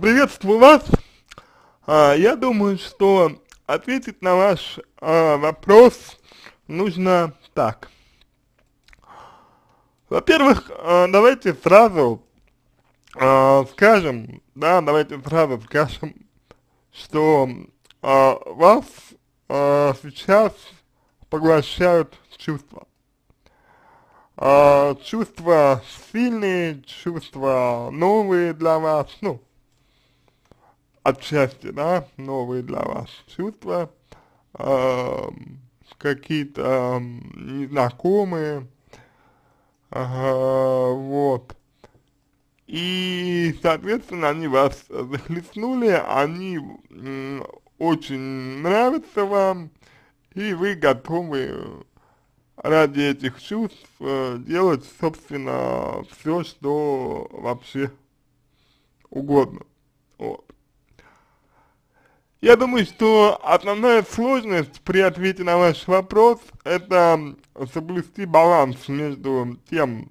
Приветствую вас. А, я думаю, что ответить на ваш а, вопрос нужно так. Во-первых, а, давайте сразу а, скажем, да, давайте сразу скажем, что а, вас а, сейчас поглощают чувства. А, чувства сильные, чувства новые для вас, ну, отчасти, да, новые для вас чувства, э, какие-то незнакомые, э, вот. И, соответственно, они вас захлестнули, они очень нравятся вам, и вы готовы ради этих чувств э, делать, собственно, все, что вообще угодно. Вот. Я думаю, что основная сложность при ответе на ваш вопрос – это соблюсти баланс между тем,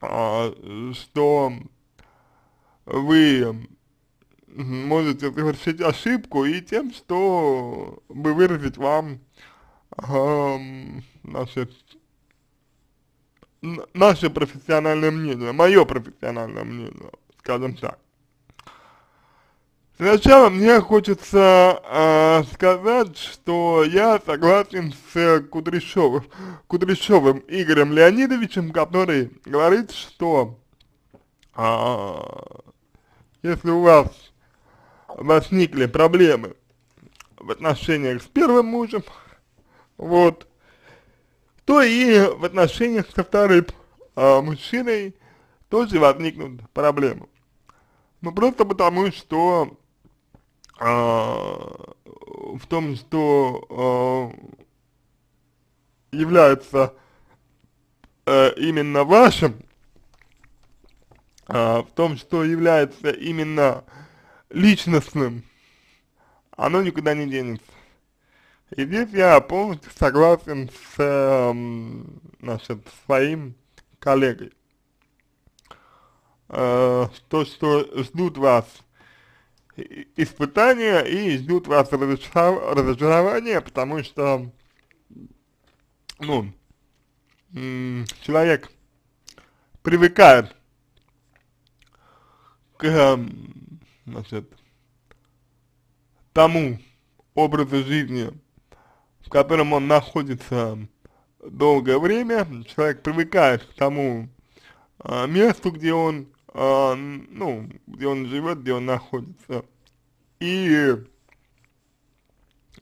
а, что вы можете совершить ошибку и тем, что бы выразить вам э, наше, наше профессиональное мнение, мое профессиональное мнение, скажем так. Сначала мне хочется э, сказать, что я согласен с э, Кудряшовым, Кудряшовым Игорем Леонидовичем, который говорит, что э, если у вас возникли проблемы в отношениях с первым мужем, вот, то и в отношениях со вторым э, мужчиной тоже возникнут проблемы. Ну просто потому, что а, в том, что а, является э, именно вашим, а, в том, что является именно личностным, оно никуда не денется. И здесь я полностью согласен с, э, значит, своим коллегой. Э, то, что ждут вас испытания и ждут вас разочарования, потому что, ну, человек привыкает к, эм, значит, тому образу жизни, в котором он находится долгое время, человек привыкает к тому э, месту, где он э, ну, где он живет, где он находится. И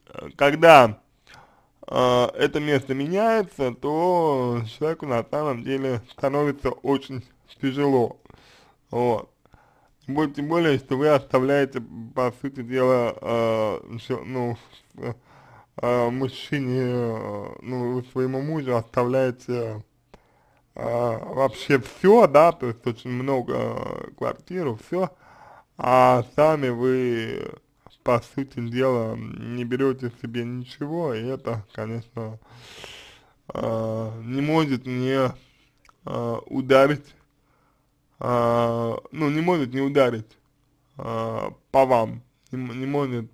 э, когда э, это место меняется, то человеку на самом деле становится очень тяжело. Вот. Тем более, что вы оставляете, по сути дела, а, ну, э, ну, э, мужчине, ну, своему мужу оставляете а, вообще все, да, то есть очень много квартир, все, а сами вы, по сути дела, не берете себе ничего, и это, конечно, а, не может не а, ударить, ну, не может не ударить по вам, не, может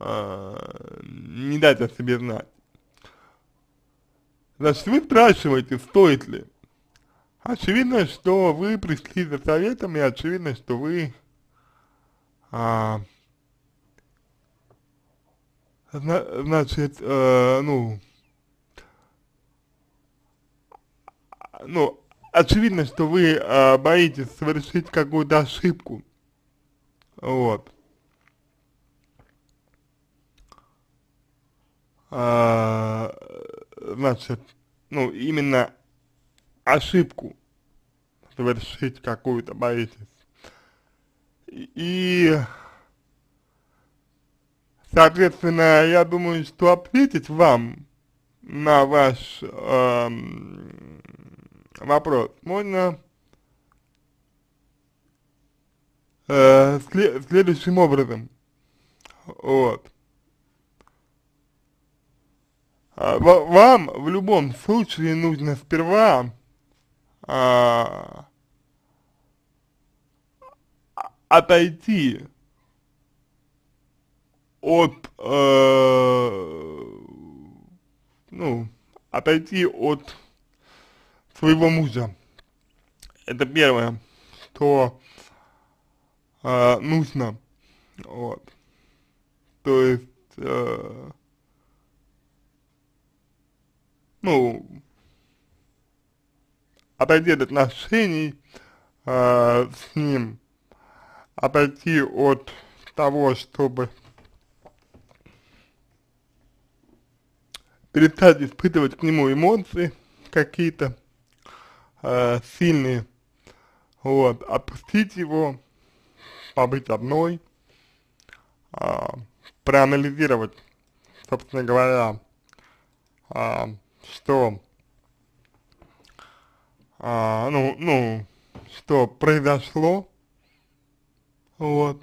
не дать о себе знать. Значит, вы спрашиваете, стоит ли Очевидно, что вы пришли за советом, и очевидно, что вы а, значит, э, ну, ну, очевидно, что вы э, боитесь совершить какую-то ошибку, вот. А, значит, ну, именно ошибку совершить какую-то, боитесь. И, соответственно, я думаю, что ответить вам на ваш э, вопрос можно э, след следующим образом. Вот. А, вам в любом случае нужно сперва а, отойти от, э, ну, отойти от своего мужа. Это первое, что э, нужно, вот, то есть, э, ну, отойти от отношений э, с ним, отойти от того, чтобы перестать испытывать к нему эмоции какие-то э, сильные, вот, отпустить его, побыть одной, э, проанализировать, собственно говоря, э, что а, ну, ну, что произошло, вот.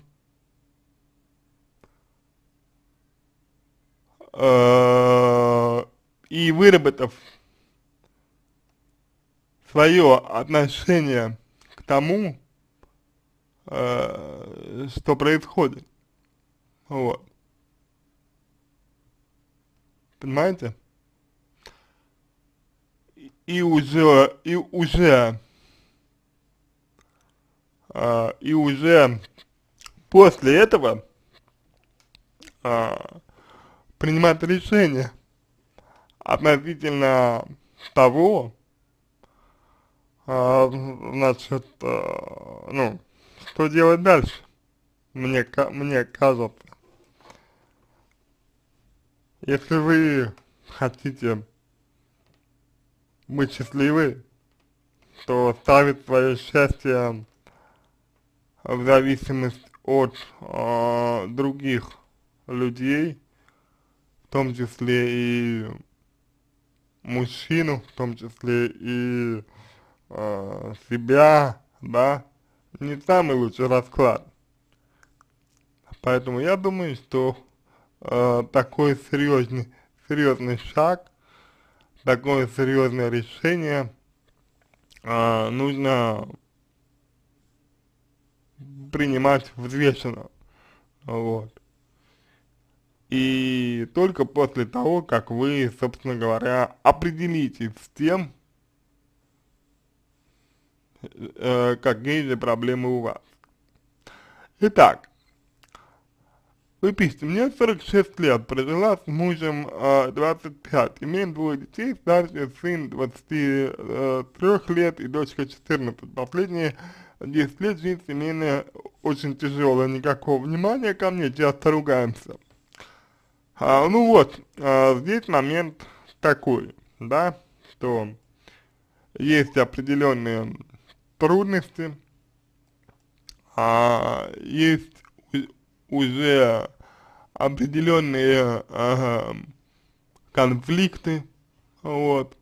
Э, и выработав свое отношение к тому, э, что происходит. Вот. Понимаете? и уже, и уже, а, и уже после этого а, принимать решение относительно того, а, значит, а, ну, что делать дальше, мне, мне кажется. Если вы хотите мы счастливы, то ставит свое счастье а, в зависимость от э, других людей, в том числе и мужчину, в том числе и э, себя, да, не самый лучший расклад. Поэтому я думаю, что э, такой серьезный, серьезный шаг такое серьезное решение э, нужно принимать взвешенно, вот. И только после того, как вы, собственно говоря, определитесь с тем, э, э какие же проблемы у вас. Итак, вы пишете, мне 46 лет, прожила с мужем а, э, 25, имеем двое детей, старший сын 23 лет и дочка 14. Последние 10 лет жизнь семейная очень тяжелая, никакого внимания ко мне, часто ругаемся. А, ну вот, а, здесь момент такой, да, что есть определенные трудности, а, есть уже определенные ага, конфликты, вот,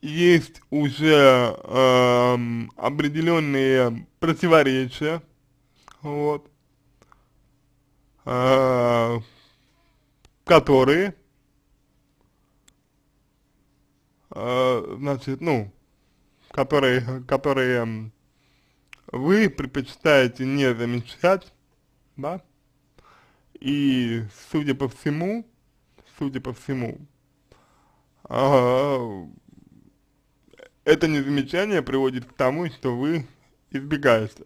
есть уже эм, определенные противоречия, вот, э, которые, э, значит, ну, которые, которые вы предпочитаете не замечать, да, и, судя по всему, судя по всему, а, это незамечание приводит к тому, что вы избегаете.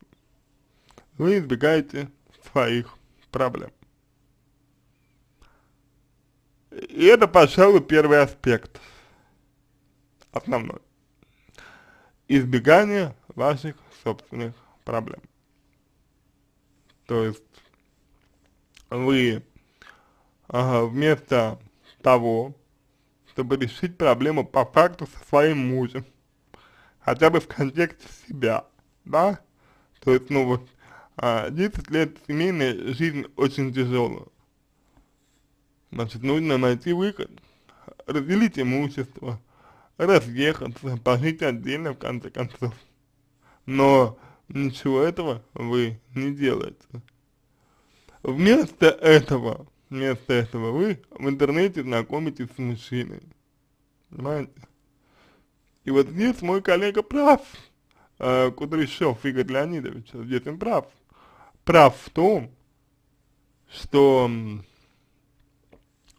Вы избегаете своих проблем. И это, пожалуй, первый аспект, основной. Избегание ваших собственных проблем. То есть вы ага, вместо того, чтобы решить проблему по факту со своим мужем, хотя бы в контексте себя, да? То есть, ну вот, 10 а, лет семейной жизни очень тяжело. Значит, нужно найти выход, разделить имущество, разъехаться, пожить отдельно в конце концов но ничего этого вы не делаете. Вместо этого, вместо этого вы в интернете знакомитесь с мужчиной. Понимаете? И вот здесь мой коллега прав, э, Кудряшов Игорь Леонидович, здесь он прав. Прав в том, что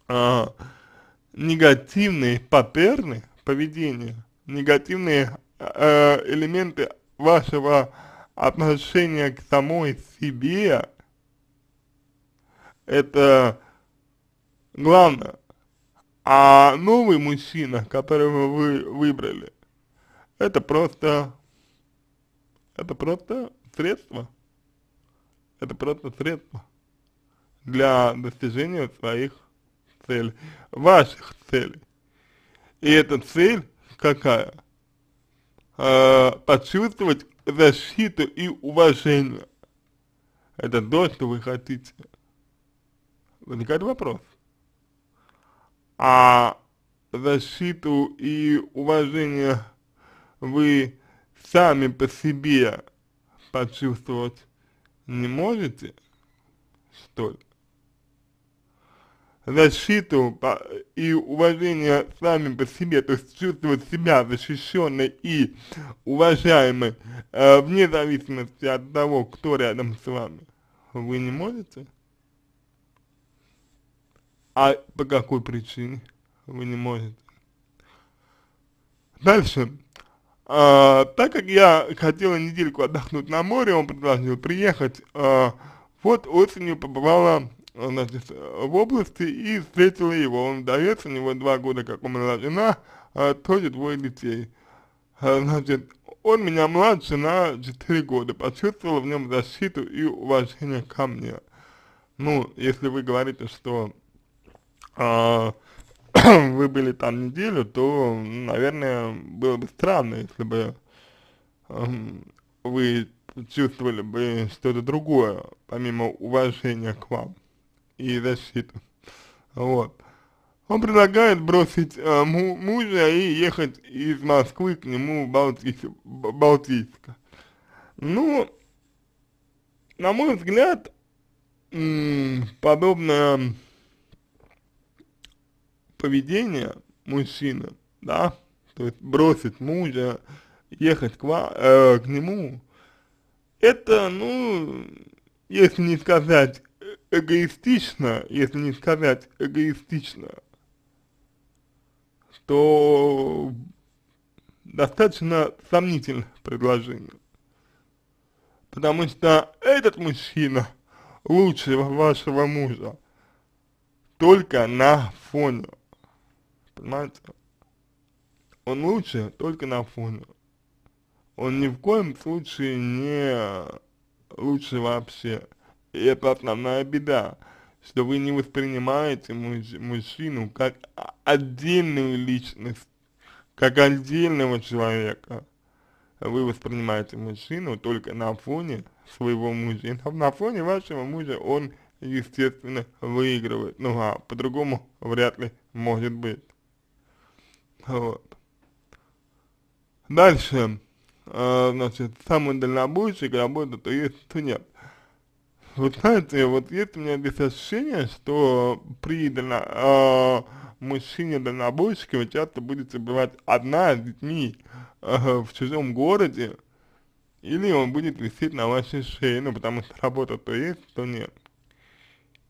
э, негативные паттерны поведения, негативные э, элементы вашего отношения к самой себе, это главное. А новый мужчина, которого вы выбрали, это просто, это просто средство. Это просто средство для достижения своих целей, ваших целей. И эта цель какая? э, почувствовать защиту и уважение. Это то, что вы хотите. Возникает вопрос. А защиту и уважение вы сами по себе почувствовать не можете, что ли? защиту а, и уважение сами по себе, то есть чувствовать себя защищенной и уважаемой, э, вне зависимости от того, кто рядом с вами, вы не можете? А по какой причине вы не можете? Дальше. А, так как я хотела недельку отдохнуть на море, он предложил приехать, а, вот осенью побывала значит, в области и встретила его. Он вдовец, у него два года, как умерла жена, а, тоже двое детей. А, значит, он меня младше на 4 года, почувствовал в нем защиту и уважение ко мне. Ну, если вы говорите, что а, вы были там неделю, то, наверное, было бы странно, если бы а, вы чувствовали бы что-то другое, помимо уважения к вам и защиту. Вот. Он предлагает бросить э, мужа и ехать из Москвы к нему в Балтийск, Ну, на мой взгляд, подобное поведение мужчины, да, то есть бросить мужа, ехать к, вам, э, к нему, это, ну, если не сказать эгоистично, если не сказать эгоистично, что достаточно сомнительное предложение. Потому что этот мужчина лучше вашего мужа только на фоне. Понимаете? Он лучше только на фоне. Он ни в коем случае не лучше вообще. И это основная беда, что вы не воспринимаете муж мужчину как отдельную личность, как отдельного человека. Вы воспринимаете мужчину только на фоне своего мужа. И на фоне вашего мужа он, естественно, выигрывает. Ну а по-другому вряд ли может быть. Вот. Дальше, э, значит, самый дальнобойщик работает, то а есть, то нет. Вот знаете, вот есть у меня здесь ощущение, что при э, а, мужчине-дальнобойщике вы часто будете бывать одна с детьми э, в чужом городе, или он будет висеть на вашей шее, ну, потому что работа то есть, то нет.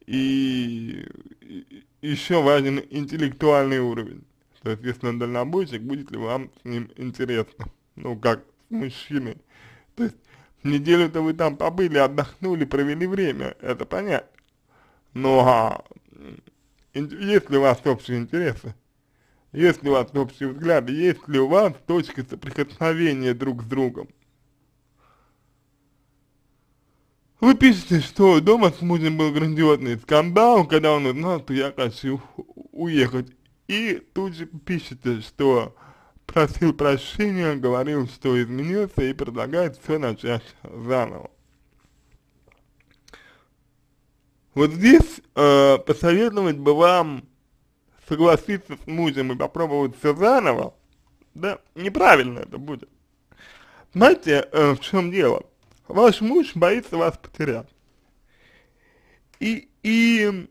И, и еще важен интеллектуальный уровень. То есть, если он дальнобойщик, будет ли вам с ним интересно, ну, как с мужчиной. То есть, Неделю-то вы там побыли, отдохнули, провели время, это понятно. Но а, есть ли у вас общие интересы? Есть ли у вас общие взгляды? Есть ли у вас точки соприкосновения друг с другом? Вы пишете, что дома с мужем был грандиозный скандал, когда он узнал, что я хочу уехать. И тут же пишете, что просил прощения, говорил, что изменился и предлагает все начать заново. Вот здесь э, посоветовать бы вам согласиться с мужем и попробовать все заново, да, неправильно это будет. Знаете, э, в чем дело? Ваш муж боится вас потерять. И, и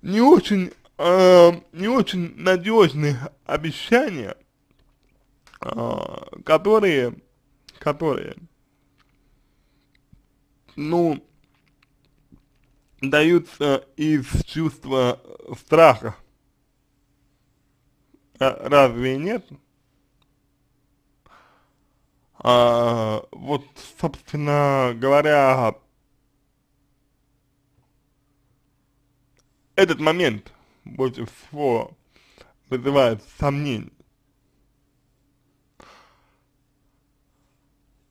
не очень э, не очень надежных обещания, э, которые, которые, ну, даются из чувства страха. Э, разве нет? А, вот, собственно говоря, этот момент больше всего вызывает сомнений.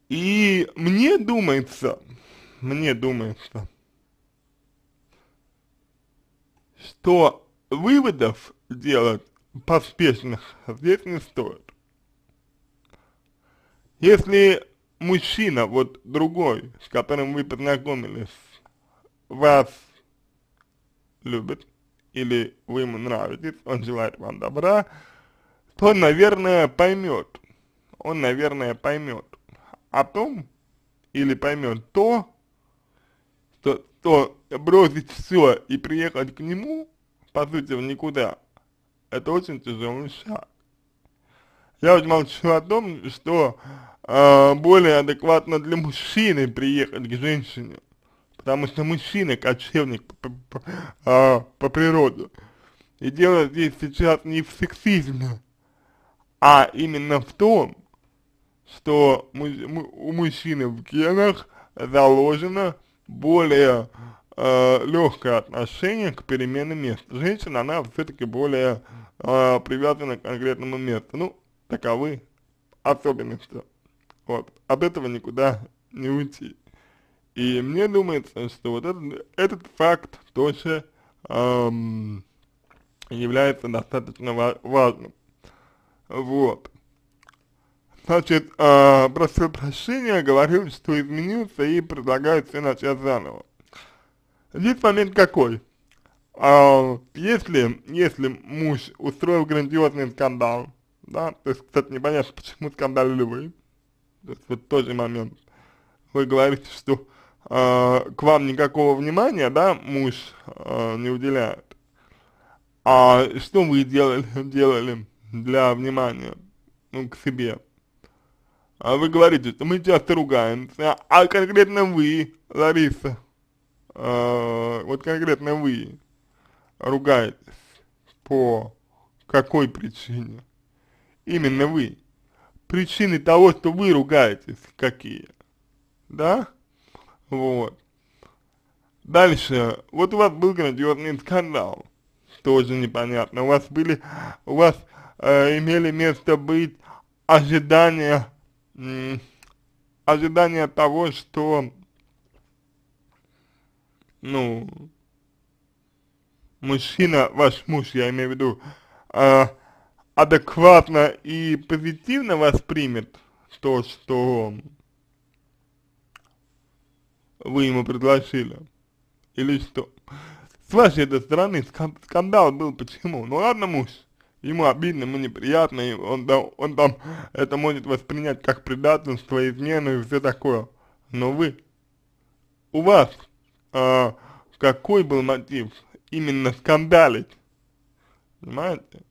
И мне думается, мне думается, что выводов делать поспешных здесь не стоит. Если мужчина, вот другой, с которым вы познакомились, вас любит, или вы ему нравитесь, он желает вам добра, то, наверное, поймет, он, наверное, поймет о том, или поймет то, что, что бросить все и приехать к нему, по сути, в никуда, это очень тяжелый шаг. Я вот молчу о том, что э, более адекватно для мужчины приехать к женщине, потому что мужчина кочевник по, по, по, а, по природе. И дело здесь сейчас не в сексизме, а именно в том, что у мужчины в генах заложено более э, а, легкое отношение к перемене мест. Женщина, она все-таки более э, привязана к конкретному месту. Ну, таковы особенности. Вот. От этого никуда не уйти. И мне думается, что вот этот, этот факт тоже эм, является достаточно ва важным. Вот. Значит, э, а, просил прощения, говорил, что изменился и предлагает все начать заново. Здесь момент какой? Э, если, если муж устроил грандиозный скандал, да, то есть, кстати, непонятно, почему скандалили вы, то есть, вот же момент, вы говорите, что а, к вам никакого внимания, да, муж э, не уделяет. А что вы делали, делали для внимания ну, к себе? А вы говорите, что мы часто ругаемся, а конкретно вы, Лариса, э, вот конкретно вы ругаетесь по какой причине? Именно вы. Причины того, что вы ругаетесь, какие? Да? Вот. Дальше. Вот у вас был грандиозный скандал. Тоже непонятно. У вас были, у вас э, имели место быть ожидания, э, ожидания того, что, ну, мужчина, ваш муж, я имею в виду, э, адекватно и позитивно воспримет то, что вы ему предложили? Или что? С вашей этой стороны скандал был почему? Ну ладно, муж, ему обидно, ему неприятно, и он, да, он там это может воспринять как предательство, измену и все такое. Но вы, у вас э, какой был мотив? Именно скандалить, понимаете?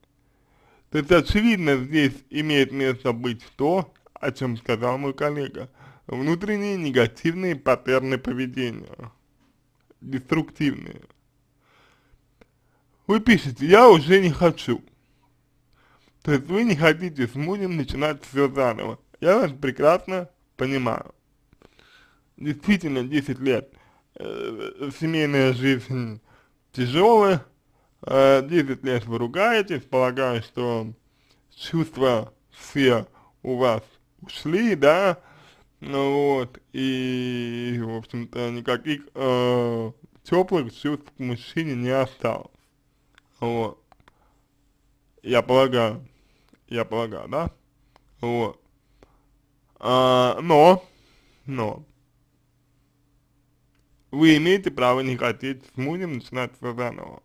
То есть очевидно здесь имеет место быть то, о чем сказал мой коллега – внутренние негативные паттерны поведения, деструктивные. Вы пишете «я уже не хочу», то есть вы не хотите с мужем начинать все заново. Я вас прекрасно понимаю. Действительно, 10 лет э, э, семейная жизнь тяжелая, э, 10 лет вы ругаетесь, полагаю, что чувства все у вас ушли, да, ну вот, и, в общем-то, никаких э, теплых чувств к мужчине не осталось. Вот. Я полагаю. Я полагаю, да? Вот. А, но, но, вы имеете право не хотеть с мужем начинать все заново.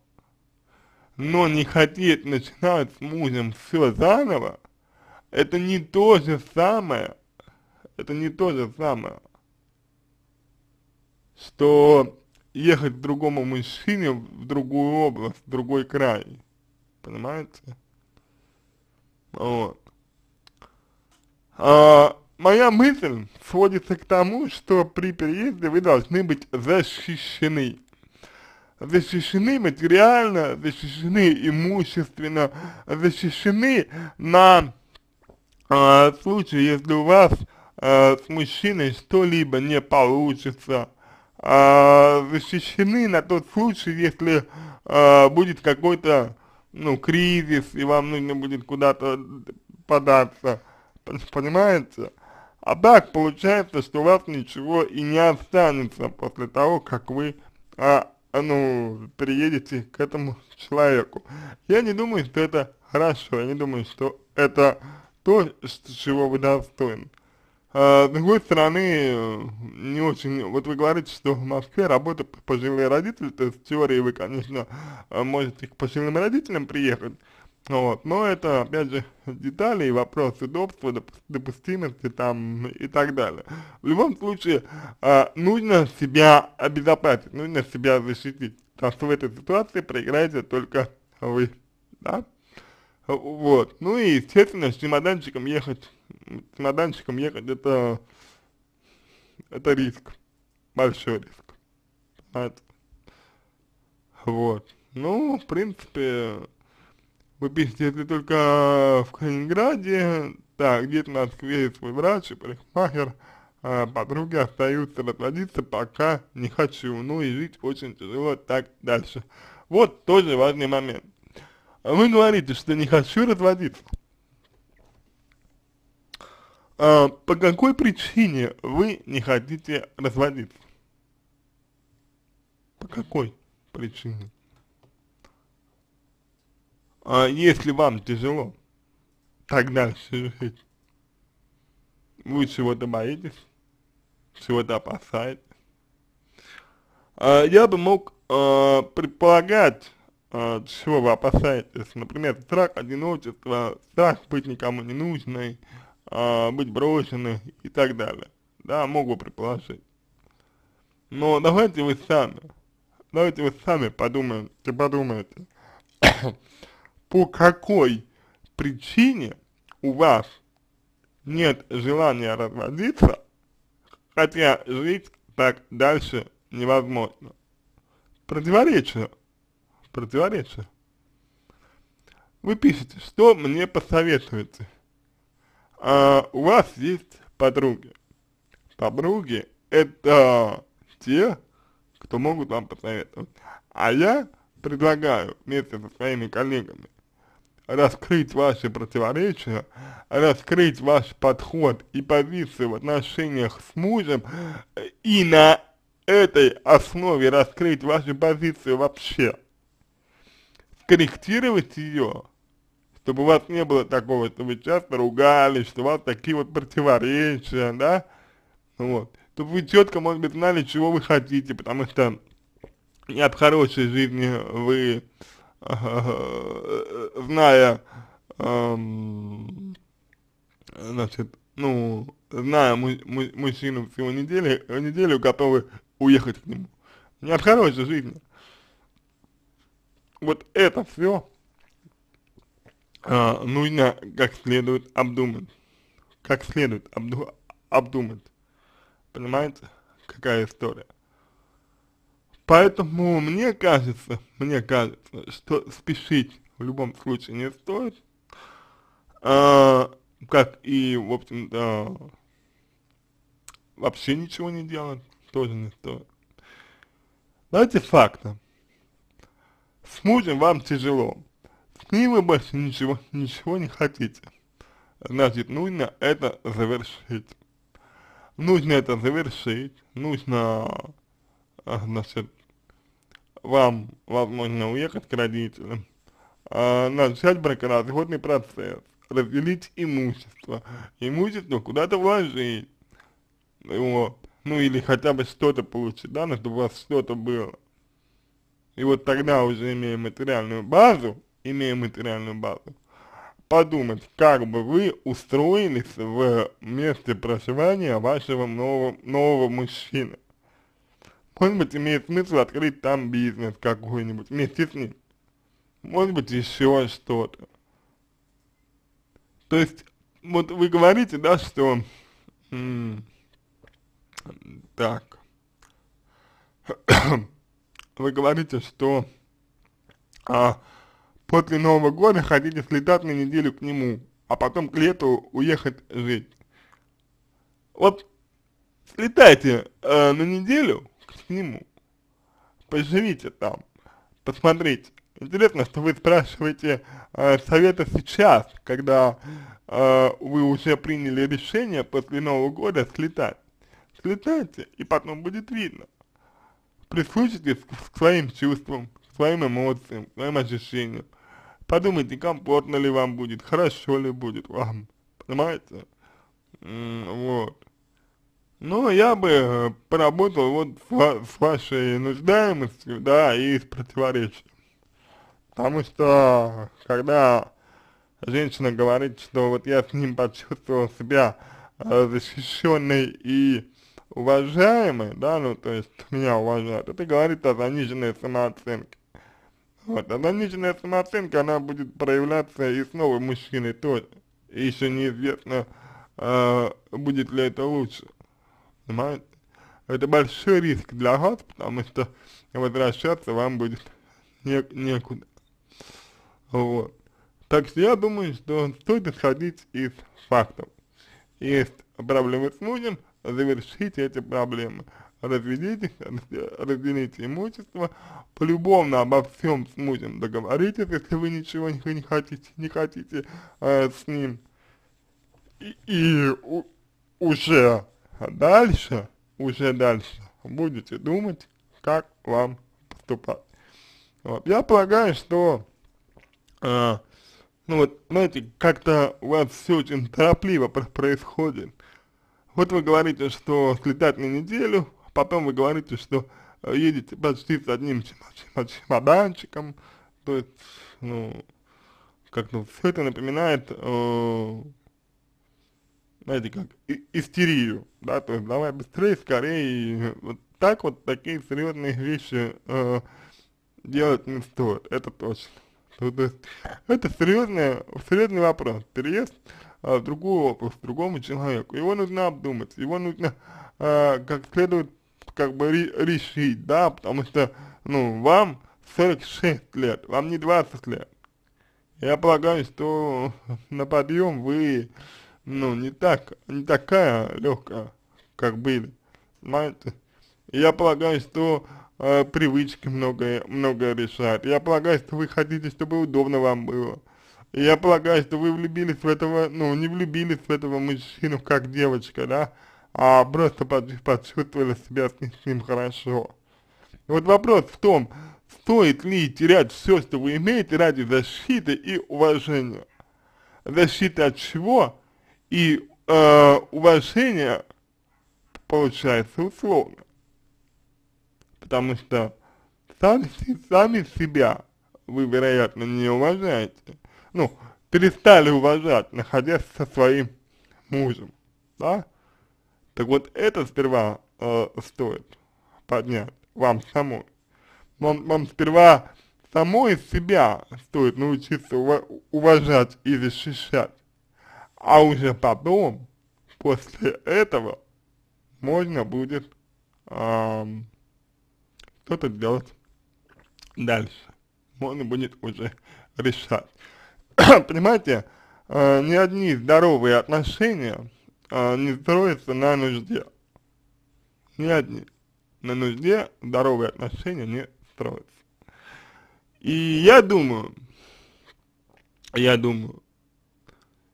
Но не хотеть начинать с мужем все заново, это не то же самое, это не то же самое, что ехать к другому мужчине в другую область, в другой край. Понимаете? Вот. А, моя мысль сводится к тому, что при переезде вы должны быть защищены. Защищены материально, защищены имущественно, защищены на а, случай, если у вас Э, с мужчиной что-либо не получится, э, защищены на тот случай, если э, будет какой-то, ну, кризис, и вам нужно будет куда-то податься, понимаете? А так получается, что у вас ничего и не останется после того, как вы, а, ну, приедете к этому человеку. Я не думаю, что это хорошо, я не думаю, что это то, чего вы достойны. Э, с другой стороны, э, не очень, вот вы говорите, что в Москве работа пожилые родители, то есть в теории вы, конечно, э, можете к пожилым родителям приехать, вот, но это, опять же, детали и вопрос удобства, допустимости там и так далее. В любом случае, нужно себя обезопасить, нужно себя защитить, потому что в этой ситуации проиграете только вы, да? Вот. Ну и, естественно, с чемоданчиком ехать, с чемоданчиком ехать это, это риск, большой риск. Понимаете? Вот. Ну, в принципе, вы пишете, если только в Калининграде, так, где-то в Москве свой врач и парикмахер, а подруги остаются разводиться, пока не хочу, ну и жить очень тяжело так дальше. Вот тоже важный момент. А Вы говорите, что не хочу разводиться. А, по какой причине вы не хотите разводиться? По какой причине? А если вам тяжело, тогда все жить. Вы чего-то боитесь, чего-то опасаетесь. А, я бы мог а, предполагать, э, чего вы опасаетесь. Например, страх одиночества, страх быть никому не нужной, э, быть брошенной и так далее. Да, могу предположить. Но давайте вы сами, давайте вы сами подумайте, подумаете, по какой причине у вас нет желания разводиться, хотя жить так дальше невозможно. Противоречие противоречия. Вы пишете, что мне посоветуете. А у вас есть подруги. Подруги это те, кто могут вам посоветовать. А я предлагаю вместе со своими коллегами раскрыть ваши противоречия, раскрыть ваш подход и позицию в отношениях с мужем и на этой основе раскрыть вашу позицию вообще корректировать ее, чтобы у вас не было такого, что вы часто ругались, что у вас такие вот противоречия, да, вот, чтобы вы четко, может быть, знали, чего вы хотите, потому что не от хорошей жизни вы, э, зная, э, значит, ну, зная му му мужчину всего недели, неделю, готовы уехать к нему. Не от хорошей жизни, вот это все э, а, нужно как следует обдумать. Как следует обду обдумать. Понимаете, какая история? Поэтому мне кажется, мне кажется, что спешить в любом случае не стоит, э, как и, в общем-то, вообще ничего не делать тоже не стоит. Давайте фактом. С мужем вам тяжело. С ним вы больше ничего, ничего не хотите. Значит, нужно это завершить. Нужно это завершить. Нужно, а, значит, вам, возможно, уехать к родителям. А, начать бракоразводный процесс. Разделить имущество. Имущество куда-то вложить. Вот. Ну или хотя бы что-то получить, да, ну, чтобы у вас что-то было. И вот тогда уже имея материальную базу, имея материальную базу, подумать, как бы вы устроились в месте проживания вашего нового, нового мужчины. Может быть, имеет смысл открыть там бизнес какой-нибудь вместе с ним. Может быть, еще что-то. То есть, вот вы говорите, да, что... так вы говорите, что а, после Нового года хотите слетать на неделю к нему, а потом к лету уехать жить. Вот слетайте э, на неделю к нему, поживите там, посмотрите. Интересно, что вы спрашиваете э, совета сейчас, когда э, вы уже приняли решение после Нового года слетать. Слетайте, и потом будет видно прислушайтесь к своим чувствам, к своим эмоциям, к своим ощущениям. Подумайте, комфортно ли вам будет, хорошо ли будет вам, понимаете? Вот. Ну, я бы э, поработал вот с, с вашей нуждаемостью, да, и с противоречием. Потому что, когда женщина говорит, что вот я с ним почувствовал себя э, защищенной и уважаемый, да, ну, то есть меня уважают, это говорит о заниженной самооценке. Вот, а заниженная самооценка, она будет проявляться и с новым мужчиной тоже. И еще неизвестно, э, будет ли это лучше. Понимаете? Это большой риск для вас, потому что возвращаться вам будет не, некуда. Вот. Так что я думаю, что стоит исходить из фактов. Есть проблемы с мужем, завершите эти проблемы. Разведитесь, разделите имущество, полюбовно обо всем с мужем договоритесь, если вы ничего не, не хотите, не хотите э, с ним. И, и у, уже дальше, уже дальше будете думать, как вам поступать. Вот. Я полагаю, что, э, ну вот, знаете, как-то у вас все очень торопливо происходит. Вот вы говорите, что слетать на неделю, потом вы говорите, что э, едете почти с одним чемоданчиком, то есть, ну, как-то все это напоминает, э, знаете, как и, истерию, да, то есть давай быстрее, скорее, вот так вот такие серьезные вещи э, делать не стоит, это точно. То есть, это серьезный, серьезный вопрос, переезд а, в другую область, другому человеку. Его нужно обдумать, его нужно а, как следует как бы решить, да, потому что, ну, вам 46 лет, вам не 20 лет. Я полагаю, что на подъем вы, ну, не так, не такая легкая, как были, понимаете? Я полагаю, что э, привычки многое, многое решают. Я полагаю, что вы хотите, чтобы удобно вам было. Я полагаю, что вы влюбились в этого, ну, не влюбились в этого мужчину как девочка, да, а просто почувствовали себя с ним хорошо. Вот вопрос в том, стоит ли терять все, что вы имеете ради защиты и уважения. Защита от чего и э, уважение получается условно потому что сами, сами себя вы, вероятно, не уважаете. Ну, перестали уважать, находясь со своим мужем, да? Так вот, это сперва э, стоит поднять вам самой. Вам, вам сперва самой себя стоит научиться уважать и защищать. А уже потом, после этого, можно будет эм, что-то делать дальше. Можно будет уже решать. Понимаете, э, ни одни здоровые отношения э, не строятся на нужде. Ни одни. На нужде здоровые отношения не строятся. И я думаю, я думаю,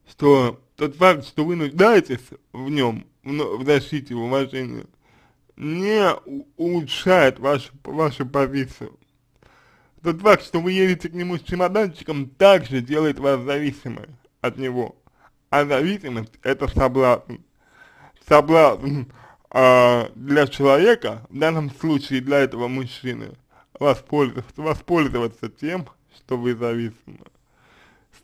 что тот факт, что вы нуждаетесь в нем, в, в защите, в уважении, не улучшает вашу, вашу позицию. Тот факт, что вы едете к нему с чемоданчиком, также делает вас зависимой от него. А зависимость – это соблазн. Соблазн э, для человека, в данном случае для этого мужчины, воспользоваться, воспользоваться тем, что вы зависимы.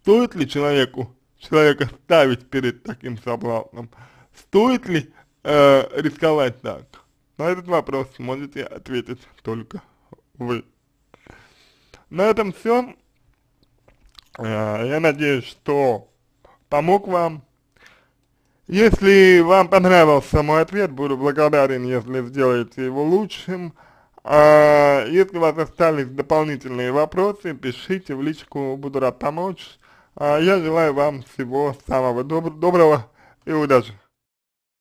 Стоит ли человеку, человека ставить перед таким соблазном? Стоит ли э, рисковать так? На этот вопрос сможете ответить только вы. На этом все. Э, я надеюсь, что помог вам. Если вам понравился мой ответ, буду благодарен, если сделаете его лучшим. А если у вас остались дополнительные вопросы, пишите в личку, буду рад помочь. А я желаю вам всего самого доб доброго и удачи.